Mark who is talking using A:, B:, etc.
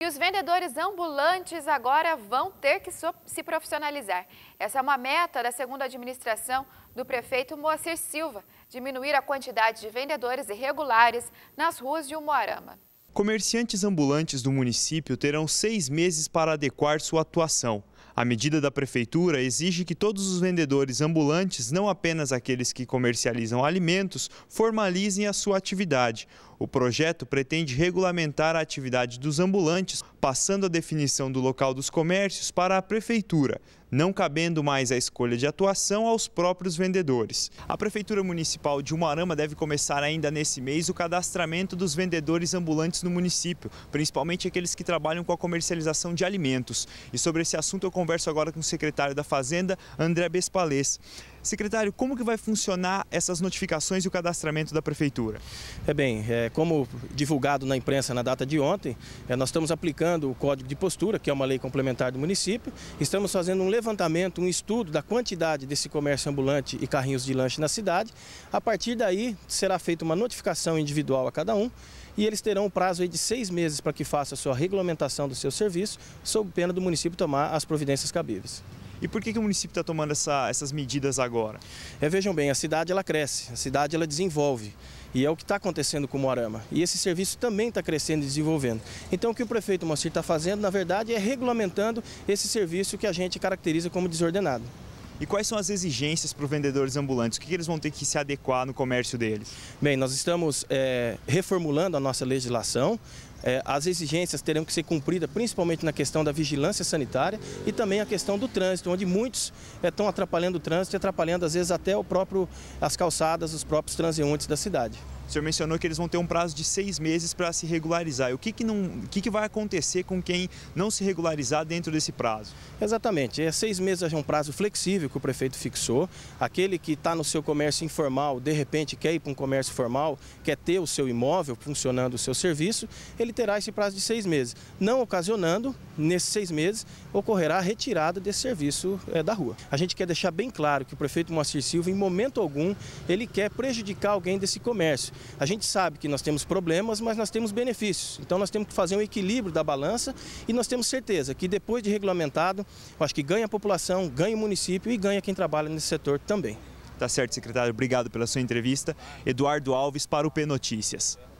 A: E os vendedores ambulantes agora vão ter que se profissionalizar. Essa é uma meta da segunda administração do prefeito Moacir Silva, diminuir a quantidade de vendedores irregulares nas ruas de Umuarama.
B: Comerciantes ambulantes do município terão seis meses para adequar sua atuação. A medida da prefeitura exige que todos os vendedores ambulantes, não apenas aqueles que comercializam alimentos, formalizem a sua atividade. O projeto pretende regulamentar a atividade dos ambulantes, passando a definição do local dos comércios para a prefeitura, não cabendo mais a escolha de atuação aos próprios vendedores. A Prefeitura Municipal de Umarama deve começar ainda nesse mês o cadastramento dos vendedores ambulantes no município, principalmente aqueles que trabalham com a comercialização de alimentos. E sobre esse assunto, eu converso agora com o secretário da Fazenda, André Bespalês. Secretário, como que vai funcionar essas notificações e o cadastramento da Prefeitura? É bem,
C: é, como divulgado na imprensa na data de ontem, é, nós estamos aplicando o Código de Postura, que é uma lei complementar do município, estamos fazendo um levantamento, um estudo da quantidade desse comércio ambulante e carrinhos de lanche na cidade. A partir daí, será feita uma notificação individual a cada um e eles terão um prazo de seis meses para que faça a sua regulamentação do seu serviço, sob pena do município tomar as providências cabíveis. E por que, que o município está tomando essa, essas medidas agora? É, vejam bem, a cidade ela cresce, a cidade ela desenvolve. E é o que está acontecendo com o Moarama. E esse serviço também está crescendo e desenvolvendo. Então o que o prefeito Mocir está fazendo, na verdade, é
B: regulamentando esse serviço que a gente caracteriza como desordenado. E quais são as exigências para os vendedores ambulantes? O que eles vão ter que se adequar no comércio deles? Bem, nós estamos é,
C: reformulando a nossa legislação é, as exigências terão que ser cumpridas, principalmente na questão da vigilância sanitária e também a questão do trânsito, onde muitos estão é, atrapalhando o trânsito e
B: atrapalhando, às vezes, até o próprio, as calçadas, os próprios transeuntes da cidade. O senhor mencionou que eles vão ter um prazo de seis meses para se regularizar. O que, que, não, o que, que vai acontecer com quem não se regularizar dentro desse prazo? Exatamente. É, seis meses é um prazo flexível que o prefeito fixou.
C: Aquele que está no seu comércio informal, de repente quer ir para um comércio formal, quer ter o seu imóvel funcionando, o seu serviço, ele ele terá esse prazo de seis meses. Não ocasionando, nesses seis meses, ocorrerá a retirada desse serviço é, da rua. A gente quer deixar bem claro que o prefeito Moacir Silva, em momento algum, ele quer prejudicar alguém desse comércio. A gente sabe que nós temos problemas, mas nós temos benefícios. Então nós temos que fazer um equilíbrio da balança e nós temos certeza que depois de regulamentado, eu acho que ganha a população, ganha o município e ganha quem trabalha nesse setor
B: também. Tá certo, secretário. Obrigado pela sua entrevista. Eduardo Alves para o P Notícias.